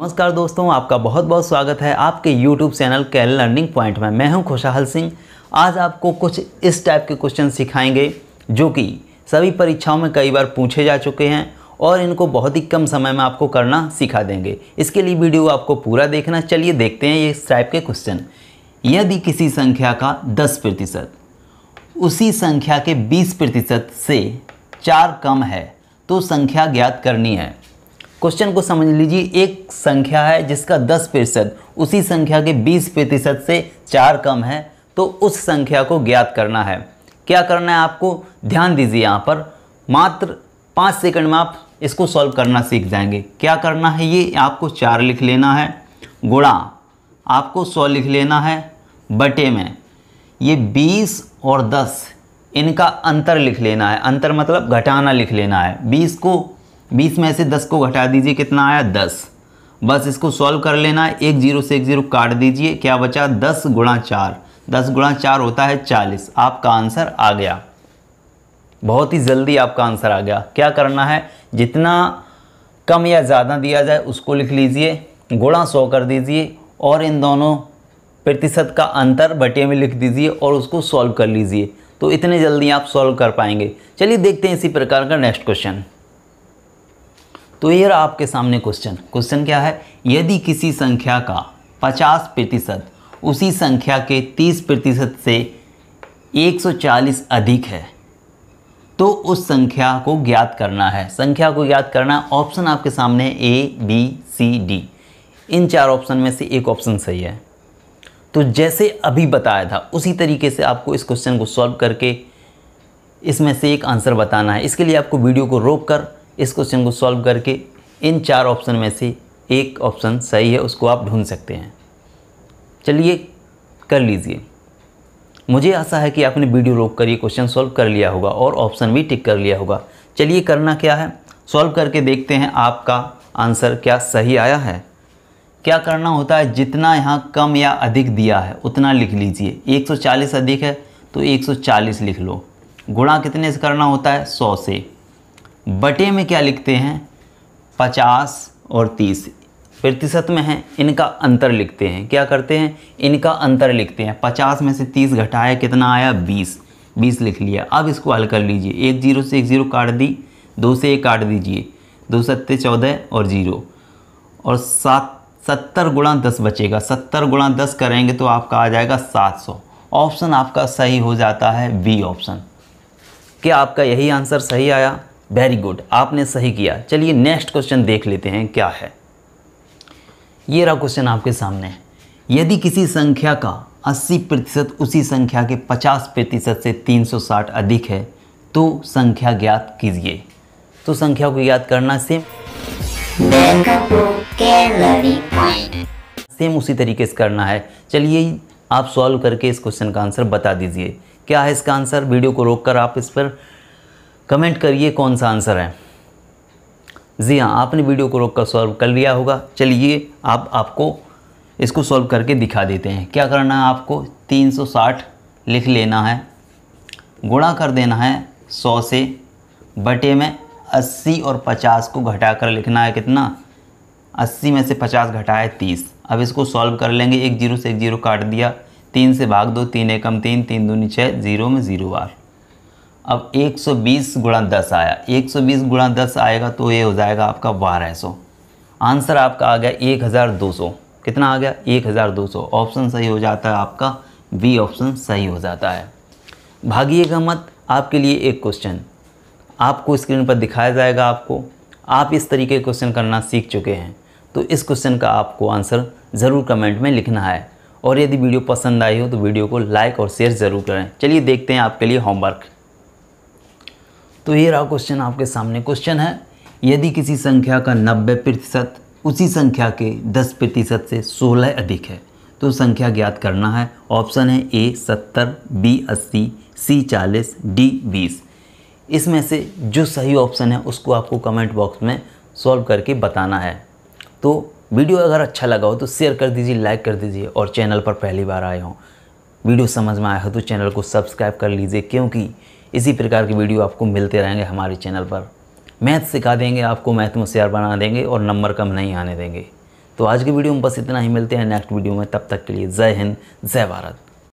नमस्कार दोस्तों आपका बहुत बहुत स्वागत है आपके YouTube चैनल कैल लर्निंग पॉइंट में मैं हूं खुशहाल सिंह आज आपको कुछ इस टाइप के क्वेश्चन सिखाएंगे जो कि सभी परीक्षाओं में कई बार पूछे जा चुके हैं और इनको बहुत ही कम समय में आपको करना सिखा देंगे इसके लिए वीडियो आपको पूरा देखना चलिए देखते हैं ये इस टाइप के क्वेश्चन यदि किसी संख्या का दस प्रतिशत उसी संख्या के बीस प्रतिशत से चार कम है तो संख्या ज्ञात करनी है क्वेश्चन को समझ लीजिए एक संख्या है जिसका 10 प्रतिशत उसी संख्या के 20 प्रतिशत से चार कम है तो उस संख्या को ज्ञात करना है क्या करना है आपको ध्यान दीजिए यहाँ पर मात्र पाँच सेकंड में आप इसको सॉल्व करना सीख जाएंगे क्या करना है ये आपको चार लिख लेना है गुणा आपको सौ लिख लेना है बटे में ये बीस और दस इनका अंतर लिख लेना है अंतर मतलब घटाना लिख लेना है बीस को बीस में से दस को घटा दीजिए कितना आया दस बस इसको सॉल्व कर लेना एक जीरो से एक जीरो काट दीजिए क्या बचा दस गुणा चार दस गुणा चार होता है चालीस आपका आंसर आ गया बहुत ही जल्दी आपका आंसर आ गया क्या करना है जितना कम या ज़्यादा दिया जाए उसको लिख लीजिए गुणा सौ कर दीजिए और इन दोनों प्रतिशत का अंतर बटे में लिख दीजिए और उसको सॉल्व कर लीजिए तो इतने जल्दी आप सॉल्व कर पाएंगे चलिए देखते हैं इसी प्रकार का नेक्स्ट क्वेश्चन तो ये रहा आपके सामने क्वेश्चन क्वेश्चन क्या है यदि किसी संख्या का 50 प्रतिशत उसी संख्या के 30 प्रतिशत से 140 अधिक है तो उस संख्या को ज्ञात करना है संख्या को ज्ञात करना ऑप्शन आपके सामने ए बी सी डी इन चार ऑप्शन में से एक ऑप्शन सही है तो जैसे अभी बताया था उसी तरीके से आपको इस क्वेश्चन को सॉल्व करके इसमें से एक आंसर बताना है इसके लिए आपको वीडियो को रोक कर इस क्वेश्चन को सॉल्व करके इन चार ऑप्शन में से एक ऑप्शन सही है उसको आप ढूंढ सकते हैं चलिए कर लीजिए मुझे आशा है कि आपने वीडियो रोक कर ये क्वेश्चन सॉल्व कर लिया होगा और ऑप्शन भी टिक कर लिया होगा चलिए करना क्या है सॉल्व करके देखते हैं आपका आंसर क्या सही आया है क्या करना होता है जितना यहाँ कम या अधिक दिया है उतना लिख लीजिए 140 अधिक है तो 140 लिख लो गुणा कितने से करना होता है 100 से बटे में क्या लिखते हैं पचास और तीस प्रतिशत में है इनका अंतर लिखते हैं क्या करते हैं इनका अंतर लिखते हैं पचास में से तीस घटाया कितना आया बीस बीस लिख लिया अब इसको हल कर लीजिए एक जीरो से एक जीरो काट दी दो से एक काट दीजिए दो सत्ते चौदह और जीरो और सात सत्तर गुणा दस बचेगा सत्तर गुणा दस करेंगे तो आपका आ जाएगा सात सौ ऑप्शन आपका सही हो जाता है बी ऑप्शन क्या आपका यही आंसर सही आया वेरी गुड आपने सही किया चलिए नेक्स्ट क्वेश्चन देख लेते हैं क्या है ये रहा क्वेश्चन आपके सामने है यदि किसी संख्या का 80 प्रतिशत उसी संख्या के 50 प्रतिशत से 360 अधिक है तो संख्या ज्ञात कीजिए तो संख्या को ज्ञात करना सेम सेम उसी तरीके से करना है चलिए आप सॉल्व करके इस क्वेश्चन का आंसर बता दीजिए क्या है इसका आंसर वीडियो को रोककर आप इस पर कमेंट करिए कौन सा आंसर है जी हाँ आपने वीडियो को रोक कर सॉल्व कर लिया होगा चलिए आप आपको इसको सॉल्व करके दिखा देते हैं क्या करना है आपको 360 लिख लेना है गुणा कर देना है 100 से बटे में 80 और 50 को घटा कर लिखना है कितना 80 में से 50 घटाए 30 अब इसको सॉल्व कर लेंगे एक जीरो से एक जीरो काट दिया तीन से भाग दो तीन एकम तीन तीन दूनी छः जीरो में ज़ीरो बार अब 120 सौ बीस गुणा दस आया 120 सौ बीस गुणा दस आएगा तो ये हो जाएगा आपका 1200 आंसर आपका आ गया 1200 कितना आ गया 1200 ऑप्शन सही हो जाता है आपका बी ऑप्शन सही हो जाता है भागिएगा मत आपके लिए एक क्वेश्चन आपको स्क्रीन पर दिखाया जाएगा आपको आप इस तरीके क्वेश्चन करना सीख चुके हैं तो इस क्वेश्चन का आपको आंसर ज़रूर कमेंट में लिखना है और यदि वीडियो पसंद आई हो तो वीडियो को लाइक और शेयर ज़रूर करें चलिए देखते हैं आपके लिए होमवर्क तो ये रहा क्वेश्चन आपके सामने क्वेश्चन है यदि किसी संख्या का नब्बे प्रतिशत उसी संख्या के दस प्रतिशत से सोलह अधिक है तो संख्या ज्ञात करना है ऑप्शन है ए सत्तर बी अस्सी सी चालीस डी बीस इसमें से जो सही ऑप्शन है उसको आपको कमेंट बॉक्स में सॉल्व करके बताना है तो वीडियो अगर अच्छा लगा हो तो शेयर कर दीजिए लाइक कर दीजिए और चैनल पर पहली बार आए हों वीडियो समझ में आया हो तो चैनल को सब्सक्राइब कर लीजिए क्योंकि इसी प्रकार के वीडियो आपको मिलते रहेंगे हमारे चैनल पर मैथ सिखा देंगे आपको मैथ में होशियार बना देंगे और नंबर कम नहीं आने देंगे तो आज के वीडियो में बस इतना ही मिलते हैं नेक्स्ट वीडियो में तब तक के लिए जय हिंद जय भारत